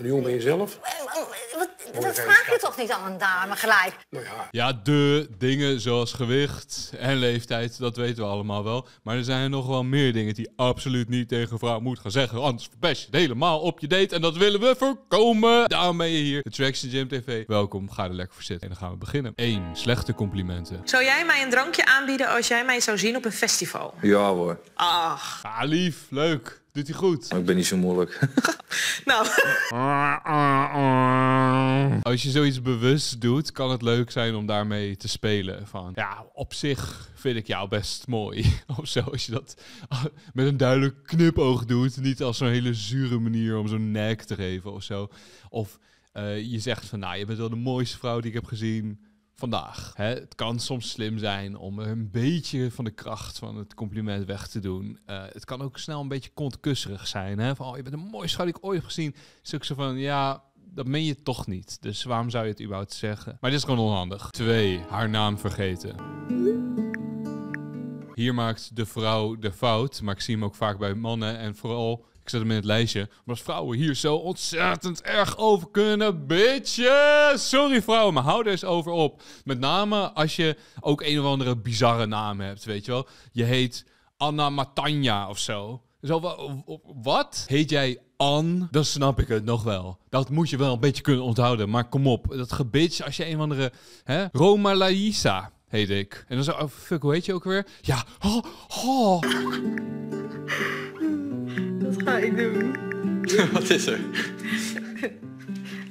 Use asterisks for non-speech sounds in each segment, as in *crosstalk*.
En jongen ben je zelf? Wat, dat vraag je toch niet aan een dame gelijk? Nou ja. ja, de dingen zoals gewicht en leeftijd, dat weten we allemaal wel. Maar er zijn nog wel meer dingen die absoluut niet tegen een vrouw moet gaan zeggen. Anders verpest je het helemaal op je date en dat willen we voorkomen. Daarom ben je hier, de Traction Gym TV. Welkom, ga er lekker voor zitten en dan gaan we beginnen. Eén Slechte complimenten. Zou jij mij een drankje aanbieden als jij mij zou zien op een festival? Ja hoor. Ach. Ah, lief, leuk. Doet hij goed? Ik ben niet zo moeilijk. *laughs* nou. Als je zoiets bewust doet, kan het leuk zijn om daarmee te spelen. Van ja, op zich vind ik jou best mooi. *laughs* of zo. Als je dat *laughs* met een duidelijk knipoog doet. Niet als zo'n hele zure manier om zo'n nek te geven of zo. Of eh, je zegt van nou, je bent wel de mooiste vrouw die ik heb gezien vandaag. Hè, het kan soms slim zijn om een beetje van de kracht van het compliment weg te doen. Eh, het kan ook snel een beetje kontkusserig zijn. Hè? Van, oh, je bent een mooiste schat die ik ooit heb gezien. Stuk zo van, ja, dat meen je toch niet. Dus waarom zou je het überhaupt zeggen? Maar dit is gewoon onhandig. Twee, haar naam vergeten. Hier maakt de vrouw de fout, maar ik zie hem ook vaak bij mannen en vooral zet hem in het lijstje. Maar als vrouwen hier zo ontzettend erg over kunnen, bitches! Sorry vrouwen, maar hou er eens over op. Met name als je ook een of andere bizarre naam hebt, weet je wel. Je heet Anna Matanja of zo. Zo, wat? Heet jij An? Dan snap ik het nog wel. Dat moet je wel een beetje kunnen onthouden. Maar kom op, dat gebitch als je een of andere... Hè? Roma Laïsa heet ik. En dan zo, oh fuck, hoe heet je ook weer? Ja, ga ik doen? *laughs* Wat is er?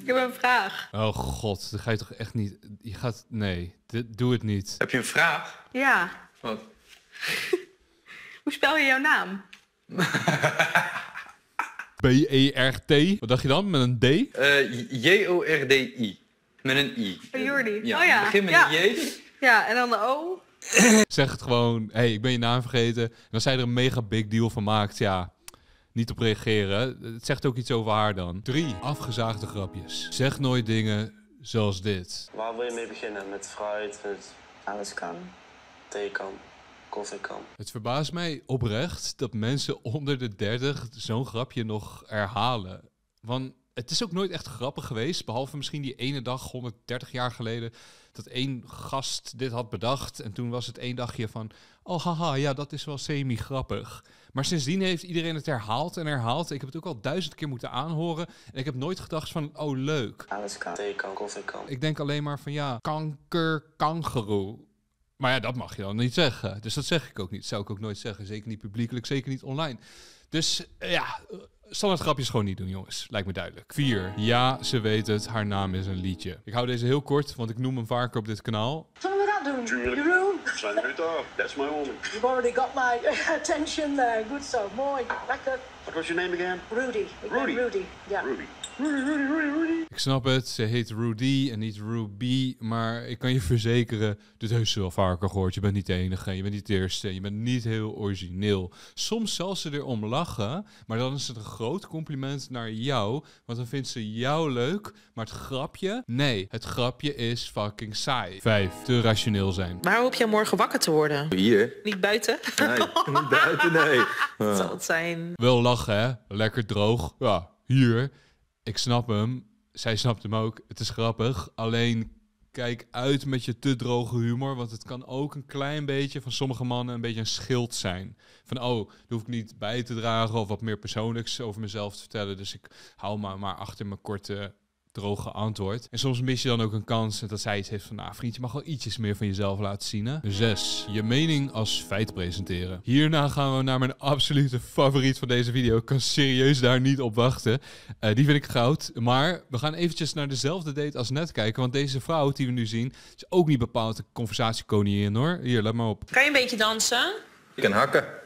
ik heb een vraag. Oh god, dat ga je toch echt niet... Je gaat... Nee, doe het niet. Heb je een vraag? Ja. Wat? *laughs* Hoe spel je jouw naam? *laughs* B-E-R-T. Wat dacht je dan? Met een D? Eh, J-O-R-D-I. Met een I. Oh, Jordi. Ja, oh ja. Begin met ja. een J. Ja, en dan de O. zeg het gewoon. Hé, hey, ik ben je naam vergeten. En als zij er een mega big deal van maakt, ja niet op reageren. Het zegt ook iets over haar dan. Drie, afgezaagde grapjes. Zeg nooit dingen zoals dit. Waar wil je mee beginnen? Met fruit, met... Alles kan. Thee kan. Koffie kan. Het verbaast mij oprecht dat mensen onder de 30 zo'n grapje nog herhalen. Want het is ook nooit echt grappig geweest. Behalve misschien die ene dag, 130 jaar geleden, dat één gast dit had bedacht. En toen was het één dagje van, oh haha, ja, dat is wel semi-grappig. Maar sindsdien heeft iedereen het herhaald en herhaald. Ik heb het ook al duizend keer moeten aanhoren. En ik heb nooit gedacht van, oh leuk. Alles kan, kan. Ik denk alleen maar van, ja, kanker, kangeroe. Maar ja, dat mag je dan niet zeggen. Dus dat zeg ik ook niet. zou ik ook nooit zeggen. Zeker niet publiekelijk, zeker niet online. Dus eh, ja, Standaard grapjes gewoon niet doen, jongens. Lijkt me duidelijk. 4. Ja, ze weet het. Haar naam is een liedje. Ik hou deze heel kort, want ik noem hem vaker op dit kanaal. Zullen we dat doen? Tuurlijk. Jeroen? Senorita, that's my woman. You've already got my uh, attention there. Good so. Mooi. Lekker. What was your name again? Rudy. Rudy. Rudy. Rudy. Rudy, Rudy, Rudy, snap het, ze heet Rudy en niet Ruby, maar ik kan je verzekeren, dit heeft ze wel vaker gehoord. Je bent niet de enige, je bent niet de eerste, je bent niet heel origineel. Soms zal ze erom lachen, maar dan is het een groot compliment naar jou, want dan vindt ze jou leuk, maar het grapje, nee, het grapje is fucking saai. Vijf, te rationeel zijn. Waar hoop jij morgen wakker te worden? Hier. Niet buiten? Nee, *laughs* niet buiten, nee. Dat zal het zijn. Wel lachen, hè? Lekker droog. Ja, hier. Ik snap hem zij snapt hem ook. Het is grappig. Alleen kijk uit met je te droge humor. Want het kan ook een klein beetje van sommige mannen een beetje een schild zijn. Van oh, daar hoef ik niet bij te dragen of wat meer persoonlijks over mezelf te vertellen. Dus ik hou me maar achter mijn korte droge antwoord. En soms mis je dan ook een kans dat zij iets heeft van, nou vriend, je mag wel ietsjes meer van jezelf laten zien. 6. Je mening als feit presenteren. Hierna gaan we naar mijn absolute favoriet van deze video. Ik kan serieus daar niet op wachten. Eh, die vind ik goud. Maar we gaan eventjes naar dezelfde date als net kijken. Want deze vrouw die we nu zien, is ook niet bepaald de conversatiekoningin hoor. Hier, let maar op. Kan je een beetje dansen? Ik kan hakken.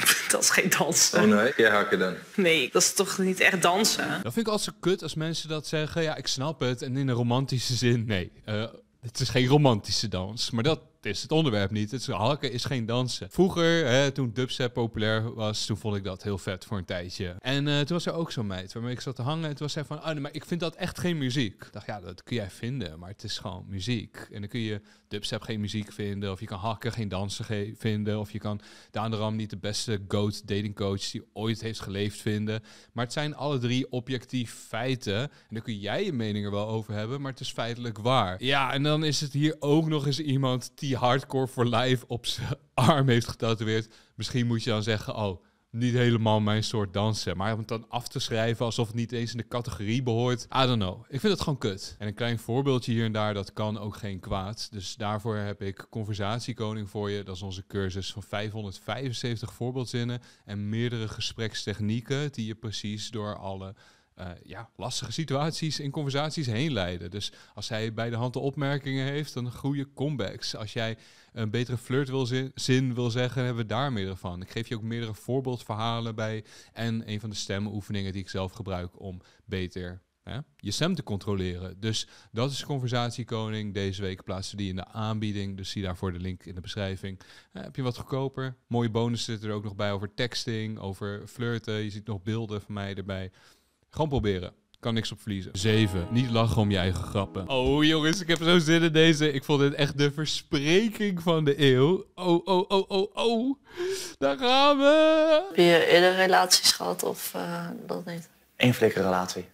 *laughs* dat is geen dansen. Oh nee, jij hakken dan. Nee, dat is toch niet echt dansen. Dat vind ik altijd zo kut als mensen dat zeggen. Ja, ik snap het. En in een romantische zin, nee. Eh, het is geen romantische dans. Maar dat, is het onderwerp niet. Het is, hakken is geen dansen. Vroeger, hè, toen dubstep populair was, toen vond ik dat heel vet voor een tijdje. En eh, toen was er ook zo'n meid waarmee ik zat te hangen. En toen was zij van, oh nee, maar ik vind dat echt geen muziek. Ik dacht, ja, dat kun jij vinden, maar het is gewoon muziek. En dan kun je dubstep geen muziek vinden, of je kan hakken geen dansen vinden, of je kan Daan de Ram niet de beste goat datingcoach die ooit heeft geleefd vinden. Maar het zijn alle drie objectief feiten. En dan kun jij je mening er wel over hebben, maar het is feitelijk waar. Ja, en dan is het hier ook nog eens iemand die hardcore for life op zijn arm heeft getatoeëerd. Misschien moet je dan zeggen, oh, niet helemaal mijn soort dansen. Maar om het dan af te schrijven alsof het niet eens in de categorie behoort. I don't know. Ik vind het gewoon kut. En een klein voorbeeldje hier en daar, dat kan ook geen kwaad. Dus daarvoor heb ik Conversatiekoning voor je. Dat is onze cursus van 575 voorbeeldzinnen en meerdere gesprekstechnieken die je precies door alle eh, ja, lastige situaties in conversaties heen leiden. Dus als hij bij de hand de opmerkingen heeft, dan goede comebacks. Als jij een betere flirt wil zin, wil zeggen, hebben we daar meer van. Ik geef je ook meerdere voorbeeldverhalen bij. En een van de stemoefeningen die ik zelf gebruik om beter hè, je stem te controleren. Dus dat is Conversatiekoning. Deze week plaatsen die in de aanbieding. Dus zie daarvoor de link in de beschrijving. Eh, heb je wat goedkoper? Mooie bonus zit er ook nog bij over texting, over flirten. Je ziet nog beelden van mij erbij. Gewoon proberen. Kan niks op verliezen. 7. Niet lachen om je eigen grappen. Oh jongens, ik heb zo zin in deze. Ik vond dit echt de verspreking van de eeuw. Oh, oh, oh, oh, oh. Daar gaan we. Heb je eerder relaties gehad of eh, dat niet? Eén relatie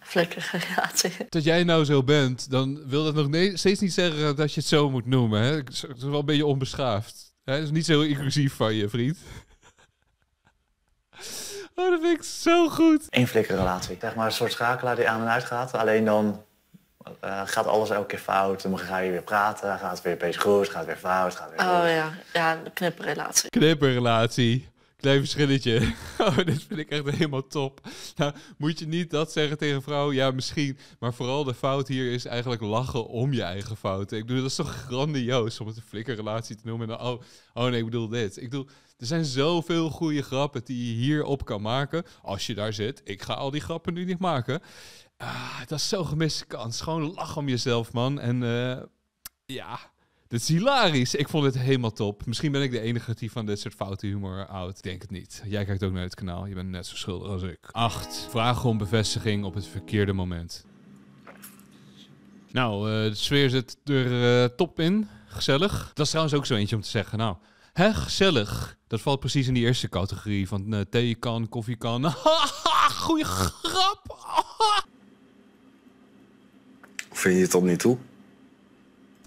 Flikkerige relatie. *laughs* Dat jij nou zo bent, dan wil dat nog steeds niet zeggen dat je het zo moet noemen. Hè? Het is wel een beetje onbeschaafd. Hè? Dat is niet zo inclusief van je, vriend. Oh, dat vind ik zo goed. Een flikkerrelatie. Zeg maar een soort schakelaar die aan en uit gaat. Alleen dan eh, gaat alles elke keer fout. Dan ga je weer praten. Gaat het weer opeens goed. Gaat het weer fout. Gaat het weer oh goed. Oh ja, ja een knipperrelatie. Knipperrelatie. Klein verschilletje. *laughs* Oh, dit vind ik echt helemaal top. Nou, moet je niet dat zeggen tegen een vrouw? Ja, misschien. Maar vooral de fout hier is eigenlijk lachen om je eigen fouten. Ik bedoel, dat is toch grandioos om het een flikkerrelatie te noemen. oh, oh nee, ik bedoel dit. Ik bedoel, er zijn zoveel goede grappen die je hierop kan maken. Als je daar zit. Ik ga al die grappen nu niet maken. Ah, dat is zo'n gemiste kans. Gewoon lachen om jezelf, man. En eh, ja, dit is hilarisch. Ik vond het helemaal top. Misschien ben ik de enige die van dit soort foute humor houdt. Denk het niet. Jij kijkt ook naar het kanaal. Je bent net zo schuldig als ik. 8. Vragen om bevestiging op het verkeerde moment. Nou, eh, de sfeer zit er eh, top in. Gezellig. Dat is trouwens ook zo eentje om te zeggen. Nou, hè, gezellig. Dat valt precies in die eerste categorie van eh, thee kan, koffie kan. *laughs* Goeie grap. *laughs* Vind je het dan niet toe?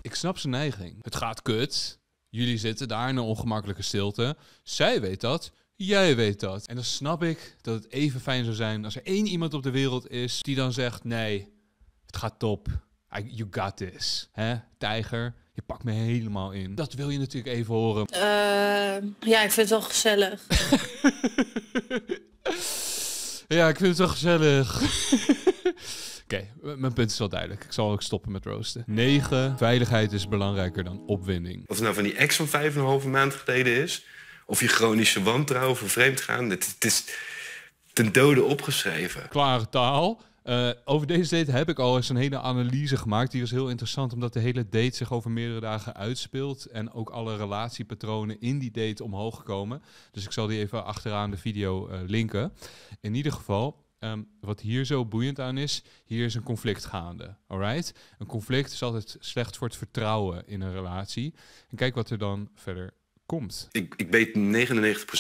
Ik snap zijn neiging. Het gaat kut. Jullie zitten daar in een ongemakkelijke stilte. Zij weet dat. Jij weet dat. En dan snap ik dat het even fijn zou zijn als er één iemand op de wereld is die dan zegt: Nee, het gaat top. I, you got this. Hè, tijger. Je pakt me helemaal in. Dat wil je natuurlijk even horen. Eh, ja, ik vind het wel gezellig. *laughs* Ja, ik vind het wel gezellig. *laughs* Oké, mijn punt is wel duidelijk. Ik zal ook stoppen met roosten. 9. Veiligheid is belangrijker dan opwinding. Of het nou van die ex van 5,5 maand geleden is, of je chronische wantrouwen, vervreemd het, het is ten dode opgeschreven. Klare taal. Eh, over deze date heb ik al eens een hele analyse gemaakt. Die was heel interessant, omdat de hele date zich over meerdere dagen uitspeelt. En ook alle relatiepatronen in die date omhoog komen. Dus ik zal die even achteraan de video eh, linken. In ieder geval, ehm, wat hier zo boeiend aan is, hier is een conflict gaande. Alright? Een conflict is altijd slecht voor het vertrouwen in een relatie. En kijk wat er dan verder komt. Ik, ik weet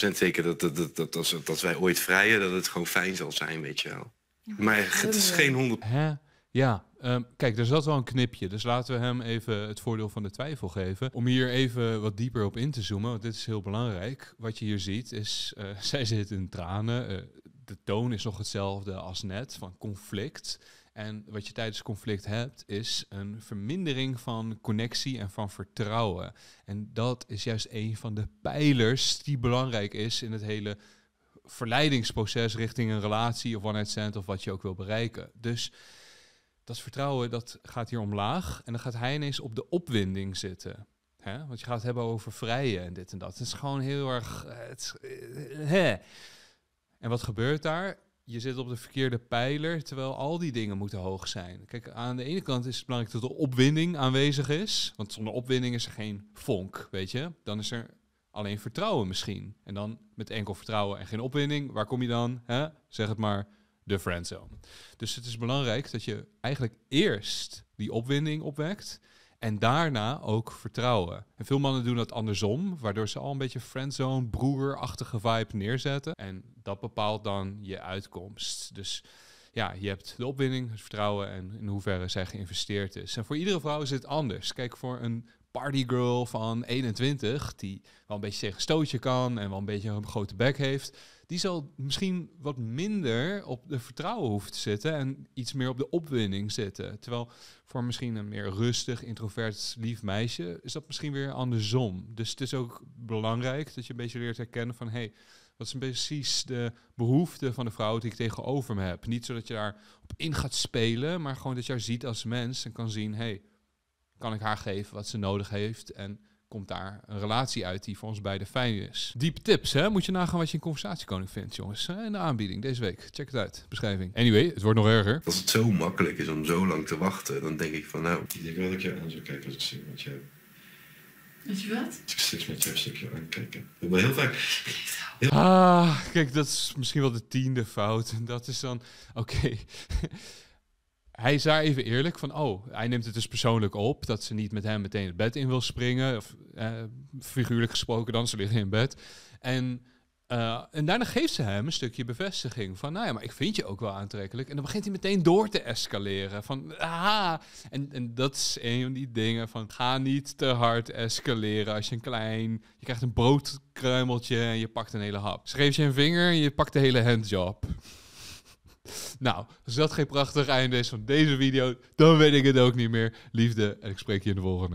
99% zeker dat, dat, dat, dat, als, dat wij ooit vrijen, dat het gewoon fijn zal zijn, weet je wel. Maar het is geen 100. Eh, Hè? Ja, um, kijk, er zat wel een knipje. Dus laten we hem even het voordeel van de twijfel geven. Om hier even wat dieper op in te zoomen, want dit is heel belangrijk. Wat je hier ziet is, uh, *laughs* zij zit in tranen. Eh, de toon is nog hetzelfde als net, van conflict. En wat je tijdens conflict hebt, is een vermindering van connectie en van vertrouwen. En dat is juist een van de pijlers die belangrijk is in het hele verleidingsproces richting een relatie of one-night stand of wat je ook wil bereiken. Dus dat vertrouwen dat gaat hier omlaag en dan gaat hij ineens op de opwinding zitten. hè? Want je gaat het hebben over vrije en dit en dat. Het is gewoon heel erg. Eh, het eh, hè. En wat gebeurt daar? je zit op de verkeerde pijler, terwijl al die dingen moeten hoog zijn. Kijk, aan de ene kant is het belangrijk dat de opwinding aanwezig is. Want zonder opwinding is er geen vonk, weet je. Dan is er Alleen vertrouwen misschien. En dan met enkel vertrouwen en geen opwinding. Waar kom je dan? Hè? Zeg het maar, de friendzone. Dus het is belangrijk dat je eigenlijk eerst die opwinding opwekt. En daarna ook vertrouwen. En veel mannen doen dat andersom, waardoor ze al een beetje friendzone, broerachtige vibe neerzetten. En dat bepaalt dan je uitkomst. Dus ja, je hebt de opwinding, het vertrouwen en in hoeverre zij geïnvesteerd is. En voor iedere vrouw is het anders. Kijk, voor een partygirl van 21, die wel een beetje tegen een stootje kan en wel een beetje een grote bek heeft, die zal misschien wat minder op de vertrouwen hoeft te zitten en iets meer op de opwinding zitten. Terwijl voor misschien een meer rustig, introvert, lief meisje is dat misschien weer andersom. Dus het is ook belangrijk dat je een beetje leert herkennen van hey, wat zijn precies de behoeften van de vrouw die ik tegenover me heb. Niet zodat je daar op in gaat spelen, maar gewoon dat je haar ziet als mens en kan zien hey, kan ik haar geven wat ze nodig heeft. En komt daar een relatie uit die voor ons beiden fijn is. Diepe tips, hè? Moet je nagaan wat je in Conversatiekoning vindt, jongens. En de aanbieding deze week. Check het uit. Beschrijving. Anyway, het wordt nog erger. Als het zo makkelijk is om zo lang te wachten, dan denk ik van nou... Ik denk wel dat ik je aan zou kijken als ik zie met je. Als je wat? ik seks met een stukje aankijken. Maar heel vaak... Ah, kijk, dat is misschien wel de tiende fout. En *laughs* dat is dan... Oké hij is daar even eerlijk van, oh, hij neemt het dus persoonlijk op dat ze niet met hem meteen het bed in wil springen. Of eh, figuurlijk gesproken dan, ze liggen in bed. En, eh, en daarna geeft ze hem een stukje bevestiging van, nou ja, maar ik vind je ook wel aantrekkelijk. En dan begint hij meteen door te escaleren van, ah, en, en dat is een van die dingen van, ga niet te hard escaleren als je een klein, je krijgt een broodkruimeltje en je pakt een hele hap. geeft je een vinger en je pakt de hele handjob. Nou, als dat geen prachtig einde is van deze video, dan weet ik het ook niet meer. Liefde en ik spreek je in de volgende.